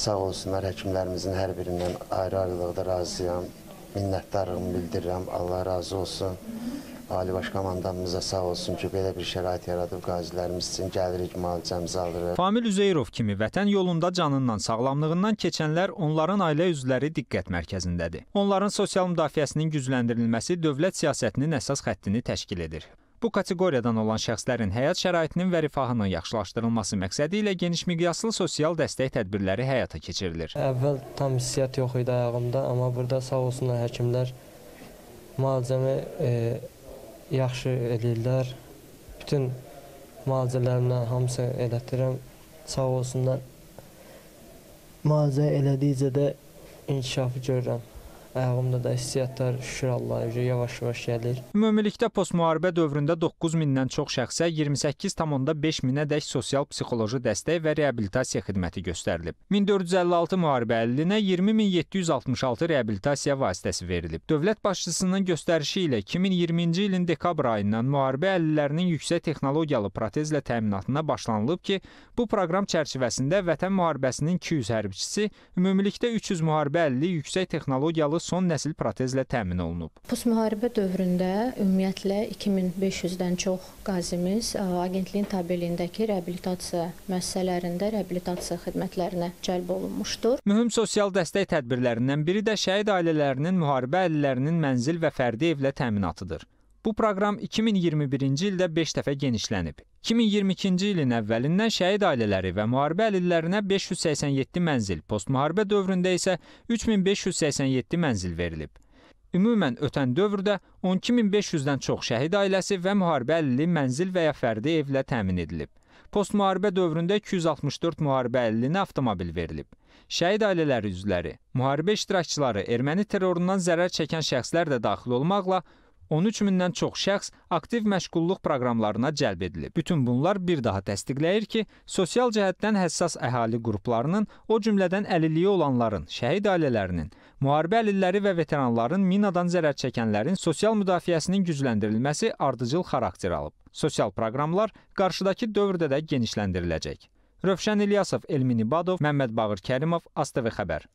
Sağ olsunlar həkimlərimizin hər birindən ayrı-ayrılıqda razıyam. Minnətdarlığımı bildirirəm. Allah razı olsun. Ali Baş komandamıza sağ olsun ki, belə bir şərait yaradıb qazilərimiz üçün gəlirik, müalicəmizi alırıq. Famil Üzeyirov kimi vətən yolunda canından, sağlamlığından keçənlər onların ailə üzvləri diqqət mərkəzindədir. Onların sosial müdafiəsinin gücləndirilməsi dövlət siyasətinin əsas xəttini təşkil edir. Bu kateqoriyadan olan şəxslərin həyat şəraitinin və rifahının yaxşılaşdırılması məqsədi ilə geniş miqyaslı sosial dəstək tədbirləri həyata keçirilir. Əvvəl tam hissiyyat yox idi ayağımda, amma burada sağ olsunlar həkimlər müalicəmi e, yaxşı edirlər. Bütün müalicələrimdən hamısı elətdirəm. Sağ olsunlar. Müalicə elədikcə də inkişafı görürəm. Əğımda da hissiyatlar şükür Allah'a yavaş-yavaş gəlir. Ümumilikdə postmüharibə dövründə 9 mindən çox şəxsə 28,5 minədək sosial psixoloji dəstək və reabilitasiya xidməti göstərilib. 1456 müharibə əllinə 20766 reabilitasiya vasitəsi verilib. Dövlət başçısının göstərişi ilə 2020-ci ilin dekabr ayından müharibə əllilərinin yüksək texnologiyalı protezlə təminatına başlanılıb ki, bu proqram çərçivəsində Vətən müharibəsinin 200 hərbiçisi, ümumilikdə 300 müharibə əlli yüksək texnologiyalı son nəsil protezlə təmin olunub. Postmüharibə dövründə ümumiyyətlə 2500-dən çox qazimiz e, agentliyin tabeliyindəki reabilitasiya müəssisələrində reabilitasiya xidmətlərinə cəlb olunmuşdur. Mühüm sosial dəstək tədbirlərindən biri də şəhid ailələrinin müharibə əhlilərinin mənzil və fərdi evlə təminatıdır. Bu proqram 2021-ci ildə 5 dəfə genişlənib. 2022-ci ilin əvvəlindən şəhid ailələri və müharibə əlillərinə 587 mənzil, postmuharibə dövründə isə 3587 mənzil verilib. Ümumən ötən dövrdə 12500-dən çox şəhid ailəsi və müharibə əlili mənzil və ya fərdi evlə təmin edilib. Postmuharibə dövründə 264 müharibə əllinə avtomobil verilib. Şəhid ailələri üzvləri, müharibə iştirakçıları, erməni terrorundan zərər çəkən şəxslər də daxil olmaqla 13 mindən çox şəxs aktiv məşğulluq proqramlarına cəlb edilib. Bütün bunlar bir daha təsdiqləyir ki, sosial cəhətdən həssas əhali qruplarının, o cümlədən əlilliyi olanların, şəhid ailələrinin, müharibə əlilləri və veteranların, minadan zərər çəkənlərin sosial müdafiəsinin gücləndirilməsi ardıcıl xarakter alıb. Sosial proqramlar qarşıdakı dövrdə də genişləndiriləcək. Rövşən İlyasov, Elmin İbadov, Məmməd Bağır Kərimov, ASTV xəbər.